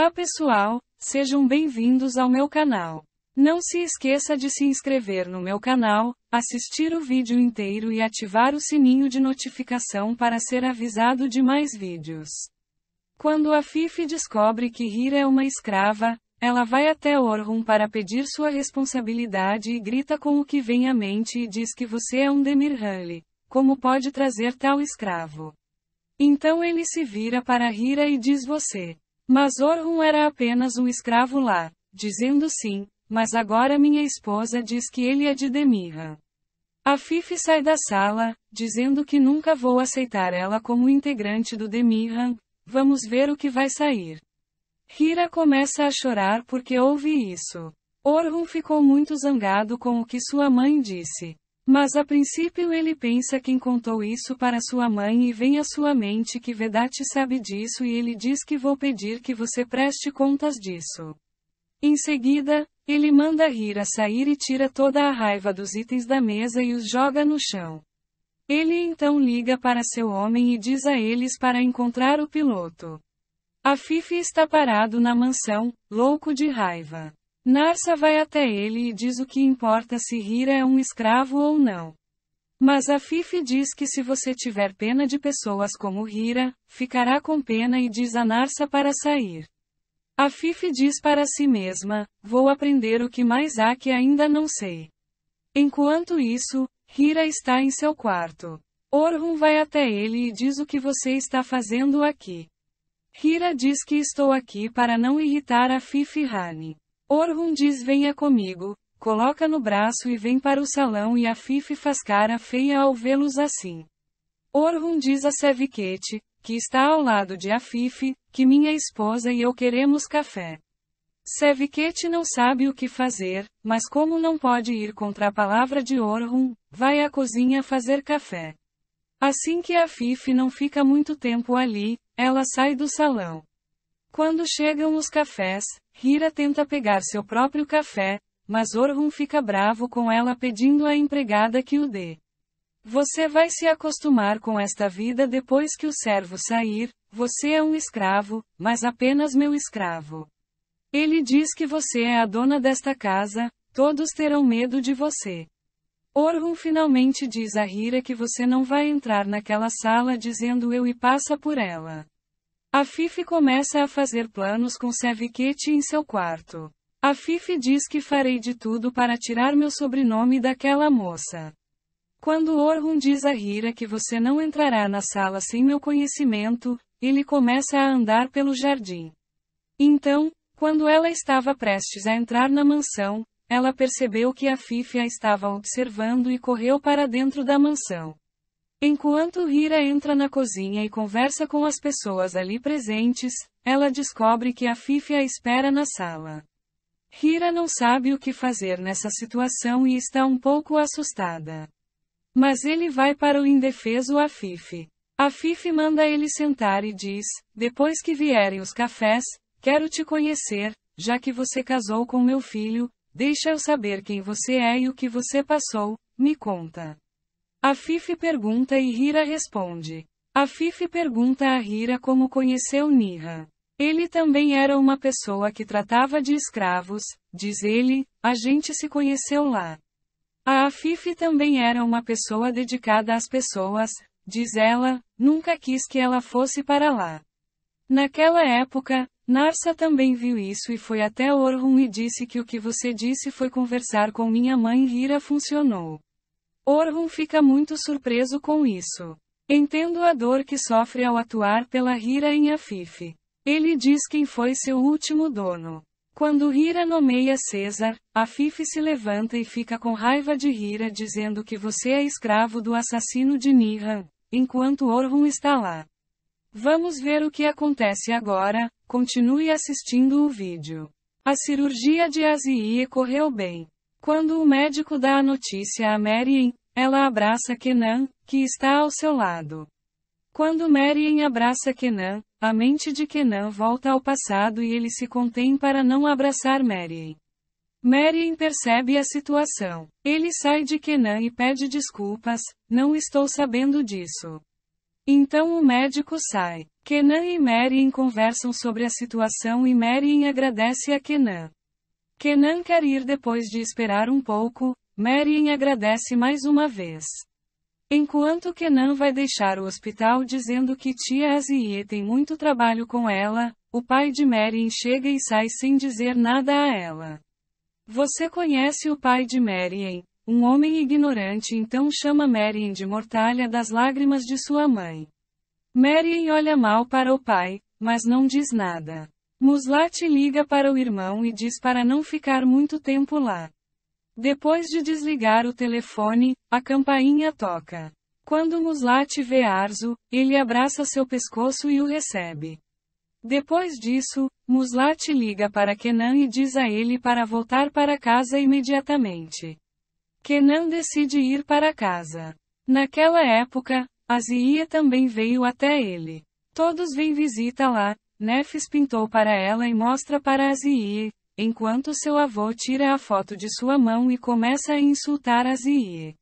Olá pessoal, sejam bem-vindos ao meu canal. Não se esqueça de se inscrever no meu canal, assistir o vídeo inteiro e ativar o sininho de notificação para ser avisado de mais vídeos. Quando a Fifi descobre que Hira é uma escrava, ela vai até Orhun para pedir sua responsabilidade e grita com o que vem à mente e diz que você é um Demirhali. Como pode trazer tal escravo? Então ele se vira para Hira e diz você mas Orhun era apenas um escravo lá, dizendo sim, mas agora minha esposa diz que ele é de Demirra. A Fifi sai da sala, dizendo que nunca vou aceitar ela como integrante do Demirhan, vamos ver o que vai sair. Hira começa a chorar porque ouve isso. Orhun ficou muito zangado com o que sua mãe disse. Mas a princípio ele pensa quem contou isso para sua mãe e vem à sua mente que Vedate sabe disso e ele diz que vou pedir que você preste contas disso. Em seguida, ele manda Rira sair e tira toda a raiva dos itens da mesa e os joga no chão. Ele então liga para seu homem e diz a eles para encontrar o piloto. A Fifi está parado na mansão, louco de raiva. Narsa vai até ele e diz o que importa se Hira é um escravo ou não. Mas a Fifi diz que se você tiver pena de pessoas como Hira, ficará com pena e diz a Narsa para sair. A Fifi diz para si mesma, vou aprender o que mais há que ainda não sei. Enquanto isso, Hira está em seu quarto. Orhun vai até ele e diz o que você está fazendo aqui. Hira diz que estou aqui para não irritar a Fifi Hani. Orhun diz venha comigo, coloca no braço e vem para o salão e a Fife faz cara feia ao vê-los assim. Orhun diz a Seviquete, que está ao lado de Afife, que minha esposa e eu queremos café. Seviquete não sabe o que fazer, mas como não pode ir contra a palavra de Orhun, vai à cozinha fazer café. Assim que a Fife não fica muito tempo ali, ela sai do salão. Quando chegam os cafés, Hira tenta pegar seu próprio café, mas Orhun fica bravo com ela pedindo à empregada que o dê. Você vai se acostumar com esta vida depois que o servo sair, você é um escravo, mas apenas meu escravo. Ele diz que você é a dona desta casa, todos terão medo de você. Orhun finalmente diz a Hira que você não vai entrar naquela sala dizendo eu e passa por ela. A Fifi começa a fazer planos com Sevikete em seu quarto. A Fifi diz que farei de tudo para tirar meu sobrenome daquela moça. Quando Orhun diz a Hira que você não entrará na sala sem meu conhecimento, ele começa a andar pelo jardim. Então, quando ela estava prestes a entrar na mansão, ela percebeu que a Fifi a estava observando e correu para dentro da mansão. Enquanto Hira entra na cozinha e conversa com as pessoas ali presentes, ela descobre que a Fifi a espera na sala. Hira não sabe o que fazer nessa situação e está um pouco assustada. Mas ele vai para o indefeso a A Fifi manda ele sentar e diz: Depois que vierem os cafés, quero te conhecer, já que você casou com meu filho, deixa eu saber quem você é e o que você passou, me conta. A Fifi pergunta e Hira responde. A Fifi pergunta a Hira como conheceu Nira. Ele também era uma pessoa que tratava de escravos, diz ele, a gente se conheceu lá. A Afife também era uma pessoa dedicada às pessoas, diz ela, nunca quis que ela fosse para lá. Naquela época, Narsa também viu isso e foi até Orhun e disse que o que você disse foi conversar com minha mãe Hira funcionou. Orhon fica muito surpreso com isso. Entendo a dor que sofre ao atuar pela Hira em Afif. Ele diz quem foi seu último dono. Quando Hira nomeia César, Afif se levanta e fica com raiva de Hira dizendo que você é escravo do assassino de Nihan, enquanto Orhon está lá. Vamos ver o que acontece agora, continue assistindo o vídeo. A cirurgia de Aziie correu bem. Quando o médico dá a notícia a Mary ela abraça Kenan, que está ao seu lado. Quando Marian abraça Kenan, a mente de Kenan volta ao passado e ele se contém para não abraçar Marian. Marian percebe a situação. Ele sai de Kenan e pede desculpas, não estou sabendo disso. Então o médico sai. Kenan e Marian conversam sobre a situação e Marian agradece a Kenan. Kenan quer ir depois de esperar um pouco, Marian agradece mais uma vez. Enquanto Kenan vai deixar o hospital dizendo que tia Azie tem muito trabalho com ela, o pai de Marian chega e sai sem dizer nada a ela. Você conhece o pai de Marian? Um homem ignorante então chama Marian de mortalha das lágrimas de sua mãe. Marian olha mal para o pai, mas não diz nada. Muslat liga para o irmão e diz para não ficar muito tempo lá. Depois de desligar o telefone, a campainha toca. Quando Muslat vê Arzo, ele abraça seu pescoço e o recebe. Depois disso, Muslat liga para Kenan e diz a ele para voltar para casa imediatamente. Kenan decide ir para casa. Naquela época, Azia também veio até ele. Todos vêm visita lá, Nefes pintou para ela e mostra para Azia, enquanto seu avô tira a foto de sua mão e começa a insultar a Zie.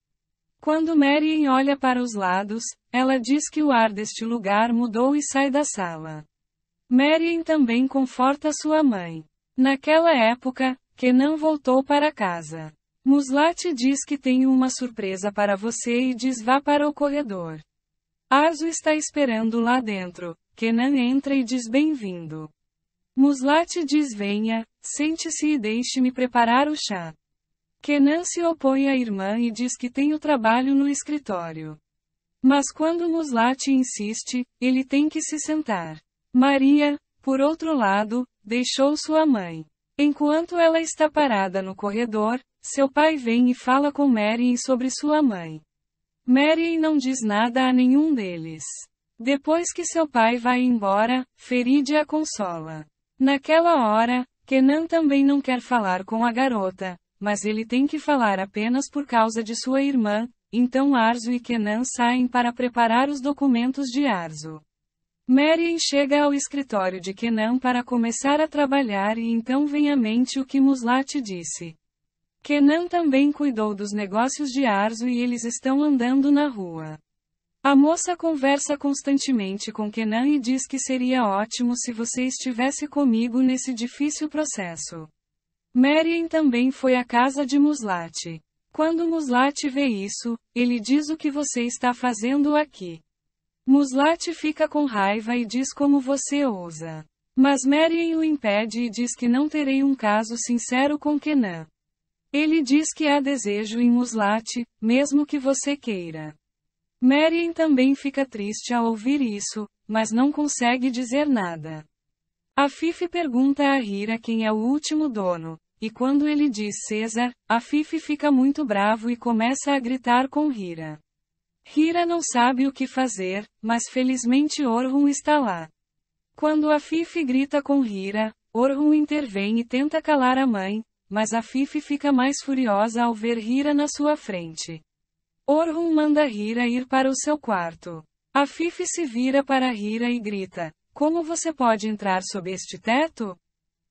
Quando Marion olha para os lados, ela diz que o ar deste lugar mudou e sai da sala. Marion também conforta sua mãe. Naquela época, Kenan voltou para casa. Muslat diz que tem uma surpresa para você e diz vá para o corredor. Arzu está esperando lá dentro. Kenan entra e diz bem-vindo. Muslat diz venha, sente-se e deixe-me preparar o chá. Kenan se opõe à irmã e diz que tem o trabalho no escritório. Mas quando Muslat insiste, ele tem que se sentar. Maria, por outro lado, deixou sua mãe. Enquanto ela está parada no corredor, seu pai vem e fala com Mary sobre sua mãe. Mary não diz nada a nenhum deles. Depois que seu pai vai embora, Feride a consola. Naquela hora, Kenan também não quer falar com a garota, mas ele tem que falar apenas por causa de sua irmã, então Arzo e Kenan saem para preparar os documentos de Arzo. Marion chega ao escritório de Kenan para começar a trabalhar e então vem à mente o que Muslat disse. Kenan também cuidou dos negócios de Arzo e eles estão andando na rua. A moça conversa constantemente com Kenan e diz que seria ótimo se você estivesse comigo nesse difícil processo. Marian também foi à casa de Muslat. Quando Muslat vê isso, ele diz o que você está fazendo aqui. Muslat fica com raiva e diz como você ousa. Mas Marian o impede e diz que não terei um caso sincero com Kenan. Ele diz que há desejo em Muslat, mesmo que você queira. Marian também fica triste ao ouvir isso, mas não consegue dizer nada. A Fifi pergunta a Hira quem é o último dono, e quando ele diz César, a Fifi fica muito bravo e começa a gritar com Hira. Hira não sabe o que fazer, mas felizmente Orhun está lá. Quando a Fifi grita com Hira, Orhun intervém e tenta calar a mãe, mas a Fifi fica mais furiosa ao ver Hira na sua frente. Orhun manda Rira ir para o seu quarto. A Fifi se vira para Rira e grita: Como você pode entrar sob este teto?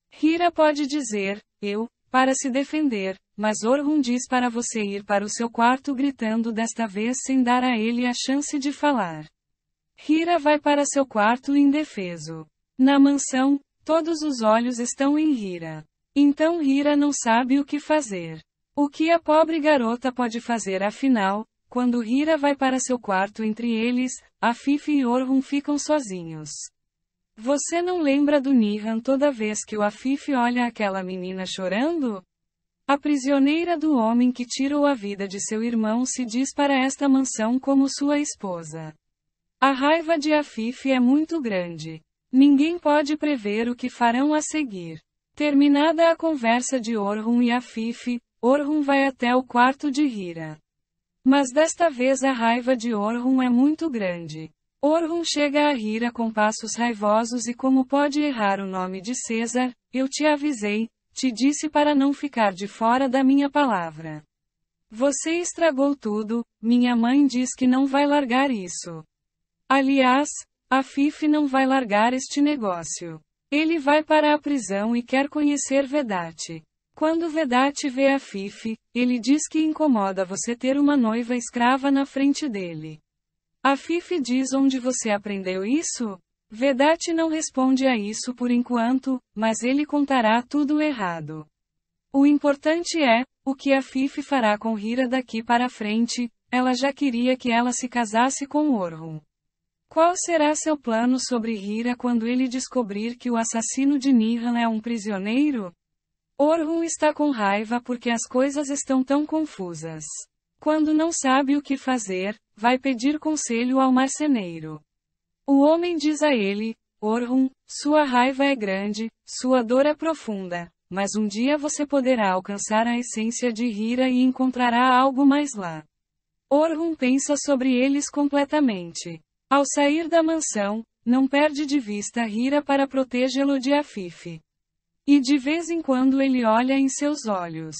Rira pode dizer: Eu, para se defender, mas Orhun diz para você ir para o seu quarto gritando desta vez sem dar a ele a chance de falar. Rira vai para seu quarto indefeso. Na mansão, todos os olhos estão em Rira. Então Rira não sabe o que fazer. O que a pobre garota pode fazer afinal, quando Hira vai para seu quarto entre eles, a Fifi e Orhun ficam sozinhos. Você não lembra do Nihan toda vez que o Afif olha aquela menina chorando? A prisioneira do homem que tirou a vida de seu irmão se diz para esta mansão como sua esposa. A raiva de Afif é muito grande. Ninguém pode prever o que farão a seguir. Terminada a conversa de Orhun e Afif, Orhun vai até o quarto de Hira. Mas desta vez a raiva de Orhun é muito grande. Orhun chega a Hira com passos raivosos e como pode errar o nome de César, eu te avisei, te disse para não ficar de fora da minha palavra. Você estragou tudo, minha mãe diz que não vai largar isso. Aliás, a Fife não vai largar este negócio. Ele vai para a prisão e quer conhecer Vedate. Quando Vedate vê a Fifi, ele diz que incomoda você ter uma noiva escrava na frente dele. A Fifi diz onde você aprendeu isso? Vedate não responde a isso por enquanto, mas ele contará tudo errado. O importante é, o que a Fifi fará com Rira daqui para frente, ela já queria que ela se casasse com Orhun. Qual será seu plano sobre Rira quando ele descobrir que o assassino de Nirhan é um prisioneiro? Orhun está com raiva porque as coisas estão tão confusas. Quando não sabe o que fazer, vai pedir conselho ao marceneiro. O homem diz a ele: Orhun, sua raiva é grande, sua dor é profunda, mas um dia você poderá alcançar a essência de Hira e encontrará algo mais lá. Orhun pensa sobre eles completamente. Ao sair da mansão, não perde de vista Hira para protegê-lo de Afife. E de vez em quando ele olha em seus olhos.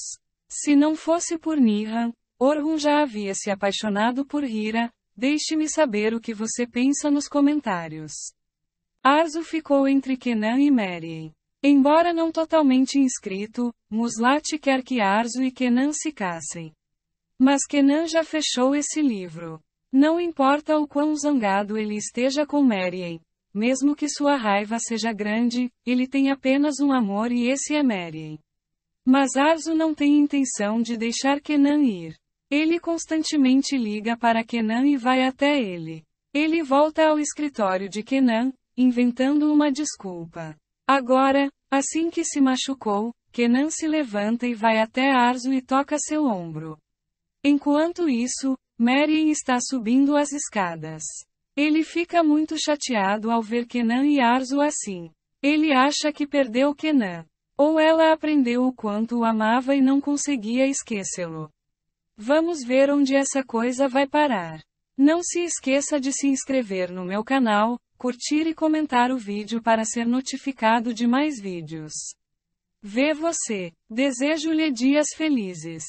Se não fosse por Nirhan, Orhun já havia se apaixonado por Hira, deixe-me saber o que você pensa nos comentários. Arzu ficou entre Kenan e Merien. Embora não totalmente inscrito, Muslat quer que Arzu e Kenan se casem. Mas Kenan já fechou esse livro. Não importa o quão zangado ele esteja com Merien, mesmo que sua raiva seja grande, ele tem apenas um amor e esse é Merien. Mas Arzu não tem intenção de deixar Kenan ir. Ele constantemente liga para Kenan e vai até ele. Ele volta ao escritório de Kenan, inventando uma desculpa. Agora, assim que se machucou, Kenan se levanta e vai até Arzu e toca seu ombro. Enquanto isso, Merien está subindo as escadas. Ele fica muito chateado ao ver Kenan e Arzu assim. Ele acha que perdeu Kenan. Ou ela aprendeu o quanto o amava e não conseguia esquecê-lo. Vamos ver onde essa coisa vai parar. Não se esqueça de se inscrever no meu canal, curtir e comentar o vídeo para ser notificado de mais vídeos. Vê você. Desejo-lhe dias felizes.